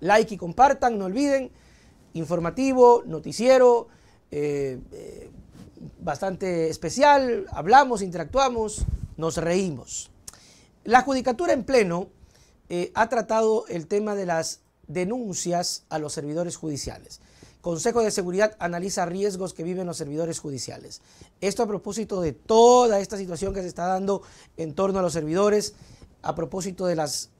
like y compartan, no olviden. Informativo, noticiero, eh, eh, bastante especial. Hablamos, interactuamos, nos reímos. La Judicatura en pleno eh, ha tratado el tema de las denuncias a los servidores judiciales. Consejo de Seguridad analiza riesgos que viven los servidores judiciales. Esto a propósito de toda esta situación que se está dando en torno a los servidores, a propósito de las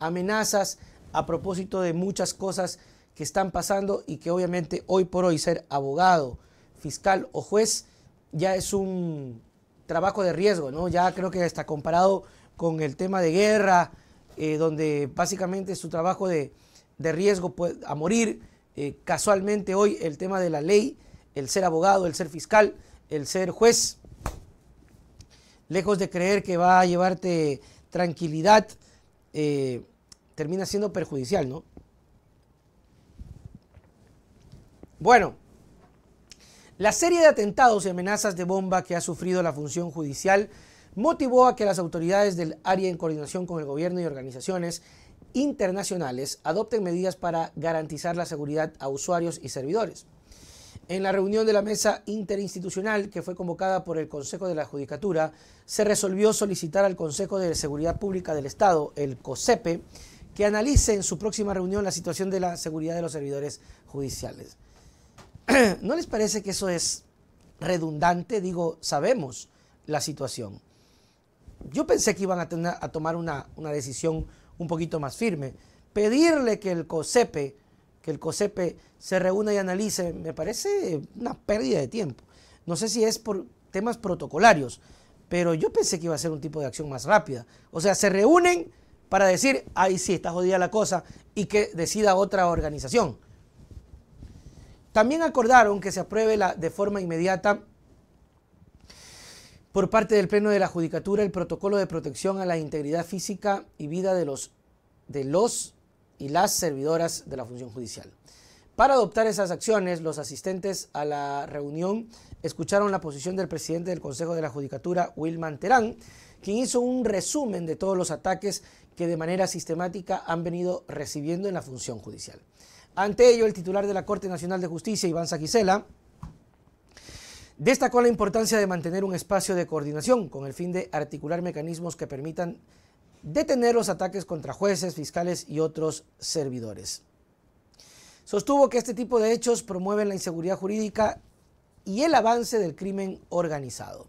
amenazas a propósito de muchas cosas que están pasando y que obviamente hoy por hoy ser abogado, fiscal o juez ya es un trabajo de riesgo, ¿no? Ya creo que está comparado con el tema de guerra, eh, donde básicamente su trabajo de, de riesgo a morir. Eh, casualmente hoy el tema de la ley, el ser abogado, el ser fiscal, el ser juez, lejos de creer que va a llevarte tranquilidad, eh, termina siendo perjudicial, ¿no? Bueno, la serie de atentados y amenazas de bomba que ha sufrido la función judicial motivó a que las autoridades del área en coordinación con el gobierno y organizaciones internacionales adopten medidas para garantizar la seguridad a usuarios y servidores. En la reunión de la mesa interinstitucional que fue convocada por el Consejo de la Judicatura, se resolvió solicitar al Consejo de Seguridad Pública del Estado, el COSEPE, que analice en su próxima reunión la situación de la seguridad de los servidores judiciales. ¿No les parece que eso es redundante? Digo, sabemos la situación. Yo pensé que iban a, a tomar una, decisión un poquito más firme. Pedirle que el COSEPE, que el COSEPE se reúna y analice, me parece una pérdida de tiempo. No sé si es por temas protocolarios, pero yo pensé que iba a ser un tipo de acción más rápida. O sea, se reúnen para decir, ahí sí, está jodida la cosa y que decida otra organización. También acordaron que se apruebe de forma inmediata por parte del Pleno de la Judicatura el protocolo de protección a la integridad física y vida de los, de los y las servidoras de la función judicial. Para adoptar esas acciones, los asistentes a la reunión escucharon la posición del presidente del Consejo de la Judicatura, Wilman Terán, quien hizo un resumen de todos los ataques que de manera sistemática han venido recibiendo en la función judicial. Ante ello, el titular de la Corte Nacional de Justicia, Iván Saquisela, destacó la importancia de mantener un espacio de coordinación con el fin de articular mecanismos que permitan detener los ataques contra jueces, fiscales y otros servidores. Sostuvo que este tipo de hechos promueven la inseguridad jurídica y el avance del crimen organizado.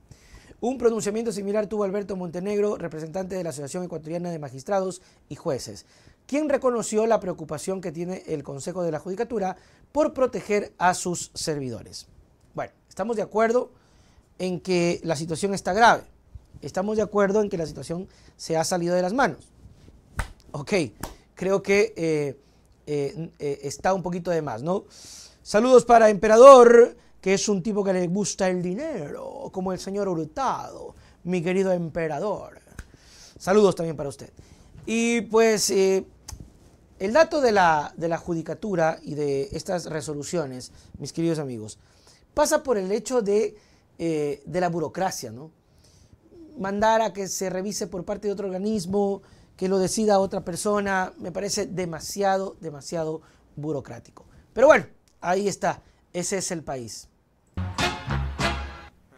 Un pronunciamiento similar tuvo Alberto Montenegro, representante de la Asociación Ecuatoriana de Magistrados y Jueces, quien reconoció la preocupación que tiene el Consejo de la Judicatura por proteger a sus servidores. Bueno, estamos de acuerdo en que la situación está grave. Estamos de acuerdo en que la situación se ha salido de las manos. Ok, creo que eh, eh, eh, está un poquito de más, ¿no? Saludos para Emperador que es un tipo que le gusta el dinero, como el señor Hurtado, mi querido emperador. Saludos también para usted. Y pues eh, el dato de la, judicatura y de estas resoluciones, mis queridos amigos, pasa por el hecho de, eh, de la burocracia, ¿no? Mandar a que se revise por parte de otro organismo, que lo decida otra persona, me parece demasiado, demasiado burocrático. Pero bueno, ahí está, ese es el país.